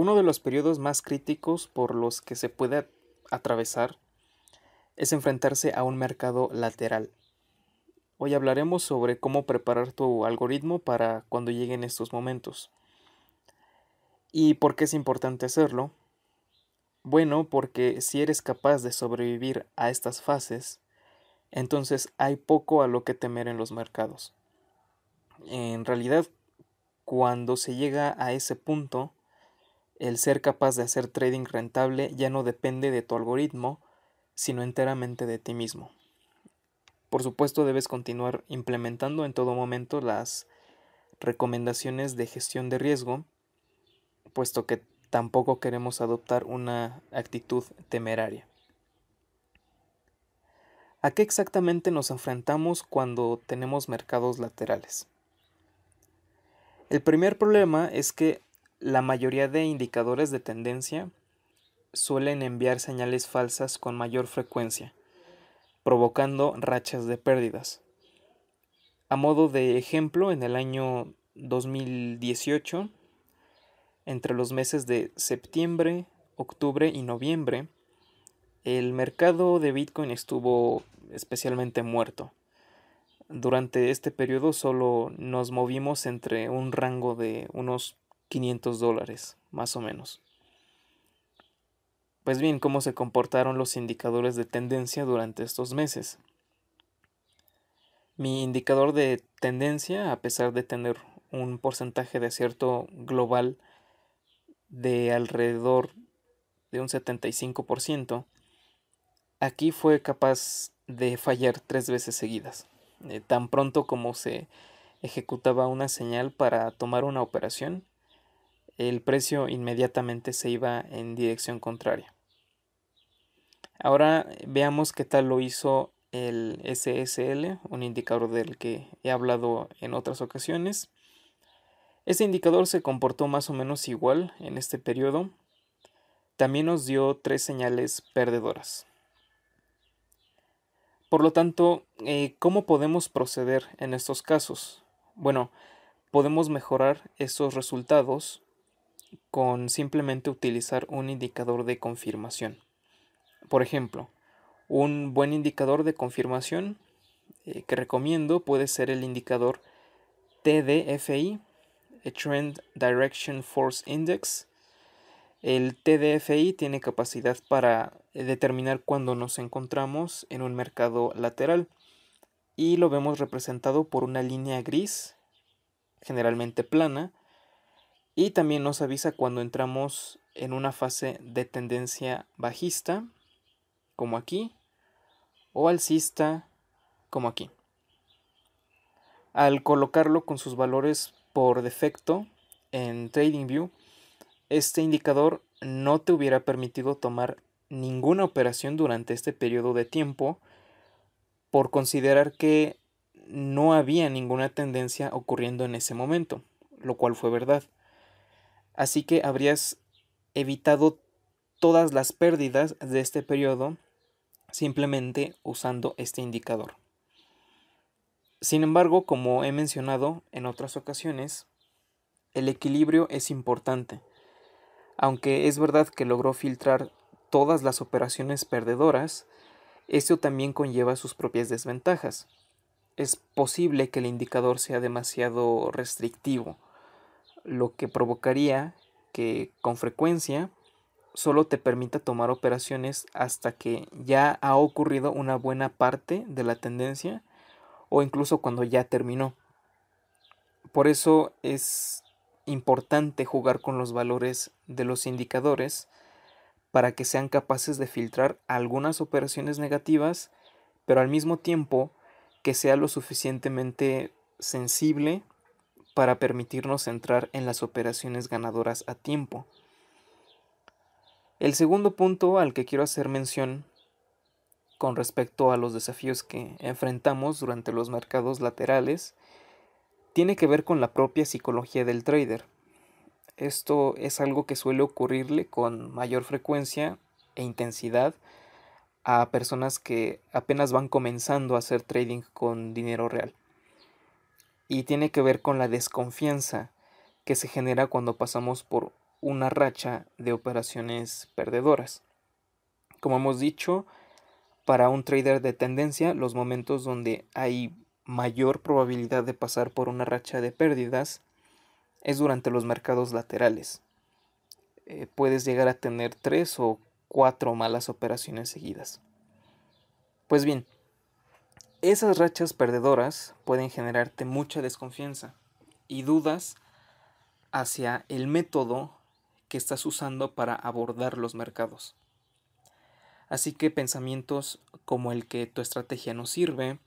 Uno de los periodos más críticos por los que se puede atravesar es enfrentarse a un mercado lateral. Hoy hablaremos sobre cómo preparar tu algoritmo para cuando lleguen estos momentos. ¿Y por qué es importante hacerlo? Bueno, porque si eres capaz de sobrevivir a estas fases, entonces hay poco a lo que temer en los mercados. En realidad, cuando se llega a ese punto, el ser capaz de hacer trading rentable ya no depende de tu algoritmo, sino enteramente de ti mismo. Por supuesto, debes continuar implementando en todo momento las recomendaciones de gestión de riesgo, puesto que tampoco queremos adoptar una actitud temeraria. ¿A qué exactamente nos enfrentamos cuando tenemos mercados laterales? El primer problema es que la mayoría de indicadores de tendencia suelen enviar señales falsas con mayor frecuencia, provocando rachas de pérdidas. A modo de ejemplo, en el año 2018, entre los meses de septiembre, octubre y noviembre, el mercado de Bitcoin estuvo especialmente muerto. Durante este periodo solo nos movimos entre un rango de unos 500 dólares, más o menos. Pues bien, ¿cómo se comportaron los indicadores de tendencia durante estos meses? Mi indicador de tendencia, a pesar de tener un porcentaje de acierto global de alrededor de un 75%, aquí fue capaz de fallar tres veces seguidas, eh, tan pronto como se ejecutaba una señal para tomar una operación, el precio inmediatamente se iba en dirección contraria. Ahora veamos qué tal lo hizo el SSL, un indicador del que he hablado en otras ocasiones. Este indicador se comportó más o menos igual en este periodo. También nos dio tres señales perdedoras. Por lo tanto, eh, ¿cómo podemos proceder en estos casos? Bueno, podemos mejorar esos resultados con simplemente utilizar un indicador de confirmación. Por ejemplo, un buen indicador de confirmación eh, que recomiendo puede ser el indicador TDFI, eh, Trend Direction Force Index. El TDFI tiene capacidad para eh, determinar cuando nos encontramos en un mercado lateral y lo vemos representado por una línea gris, generalmente plana, y también nos avisa cuando entramos en una fase de tendencia bajista, como aquí, o alcista, como aquí. Al colocarlo con sus valores por defecto en TradingView, este indicador no te hubiera permitido tomar ninguna operación durante este periodo de tiempo por considerar que no había ninguna tendencia ocurriendo en ese momento, lo cual fue verdad así que habrías evitado todas las pérdidas de este periodo simplemente usando este indicador. Sin embargo, como he mencionado en otras ocasiones, el equilibrio es importante. Aunque es verdad que logró filtrar todas las operaciones perdedoras, esto también conlleva sus propias desventajas. Es posible que el indicador sea demasiado restrictivo, lo que provocaría que con frecuencia solo te permita tomar operaciones hasta que ya ha ocurrido una buena parte de la tendencia o incluso cuando ya terminó. Por eso es importante jugar con los valores de los indicadores para que sean capaces de filtrar algunas operaciones negativas, pero al mismo tiempo que sea lo suficientemente sensible para permitirnos entrar en las operaciones ganadoras a tiempo. El segundo punto al que quiero hacer mención con respecto a los desafíos que enfrentamos durante los mercados laterales tiene que ver con la propia psicología del trader. Esto es algo que suele ocurrirle con mayor frecuencia e intensidad a personas que apenas van comenzando a hacer trading con dinero real y tiene que ver con la desconfianza que se genera cuando pasamos por una racha de operaciones perdedoras. Como hemos dicho, para un trader de tendencia, los momentos donde hay mayor probabilidad de pasar por una racha de pérdidas es durante los mercados laterales. Eh, puedes llegar a tener tres o cuatro malas operaciones seguidas. Pues bien, esas rachas perdedoras pueden generarte mucha desconfianza y dudas hacia el método que estás usando para abordar los mercados. Así que pensamientos como el que tu estrategia no sirve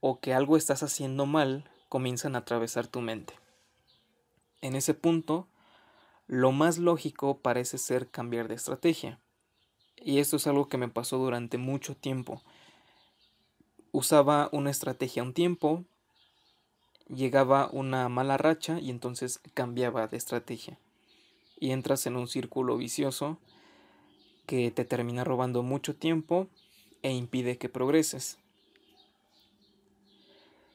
o que algo estás haciendo mal comienzan a atravesar tu mente. En ese punto, lo más lógico parece ser cambiar de estrategia. Y esto es algo que me pasó durante mucho tiempo usaba una estrategia un tiempo, llegaba una mala racha y entonces cambiaba de estrategia. Y entras en un círculo vicioso que te termina robando mucho tiempo e impide que progreses.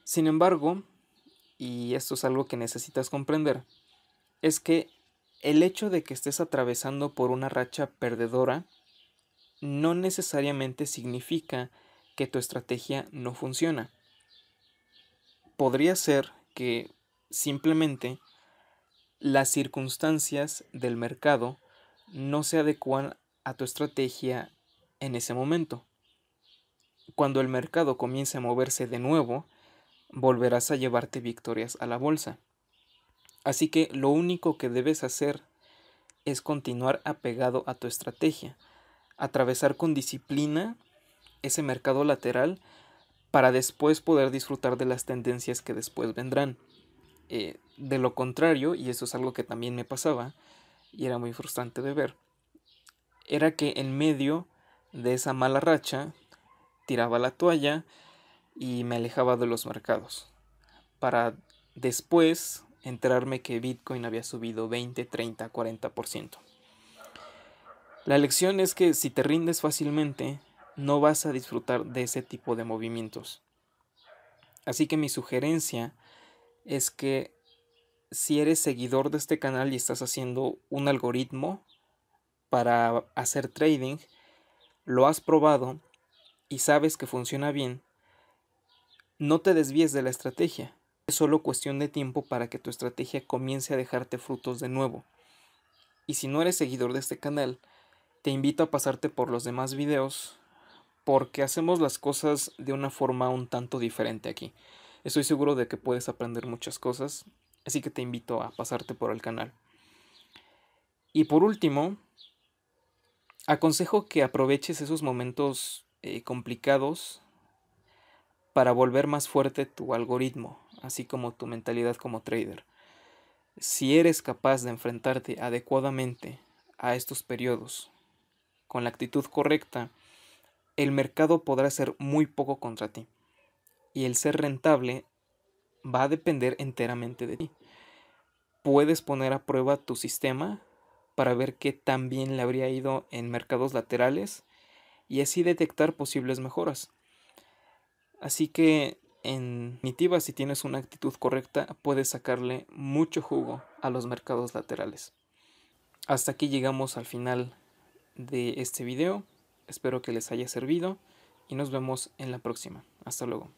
Sin embargo, y esto es algo que necesitas comprender, es que el hecho de que estés atravesando por una racha perdedora no necesariamente significa que tu estrategia no funciona. Podría ser que simplemente las circunstancias del mercado no se adecuan a tu estrategia en ese momento. Cuando el mercado comience a moverse de nuevo, volverás a llevarte victorias a la bolsa. Así que lo único que debes hacer es continuar apegado a tu estrategia, atravesar con disciplina ese mercado lateral para después poder disfrutar de las tendencias que después vendrán. Eh, de lo contrario, y eso es algo que también me pasaba y era muy frustrante de ver, era que en medio de esa mala racha tiraba la toalla y me alejaba de los mercados para después enterarme que Bitcoin había subido 20, 30, 40%. La lección es que si te rindes fácilmente, no vas a disfrutar de ese tipo de movimientos. Así que mi sugerencia es que si eres seguidor de este canal y estás haciendo un algoritmo para hacer trading, lo has probado y sabes que funciona bien, no te desvíes de la estrategia. Es solo cuestión de tiempo para que tu estrategia comience a dejarte frutos de nuevo. Y si no eres seguidor de este canal, te invito a pasarte por los demás videos porque hacemos las cosas de una forma un tanto diferente aquí. Estoy seguro de que puedes aprender muchas cosas, así que te invito a pasarte por el canal. Y por último, aconsejo que aproveches esos momentos eh, complicados para volver más fuerte tu algoritmo, así como tu mentalidad como trader. Si eres capaz de enfrentarte adecuadamente a estos periodos con la actitud correcta, el mercado podrá ser muy poco contra ti. Y el ser rentable va a depender enteramente de ti. Puedes poner a prueba tu sistema para ver qué tan bien le habría ido en mercados laterales y así detectar posibles mejoras. Así que, en definitiva, si tienes una actitud correcta, puedes sacarle mucho jugo a los mercados laterales. Hasta aquí llegamos al final de este video. Espero que les haya servido y nos vemos en la próxima. Hasta luego.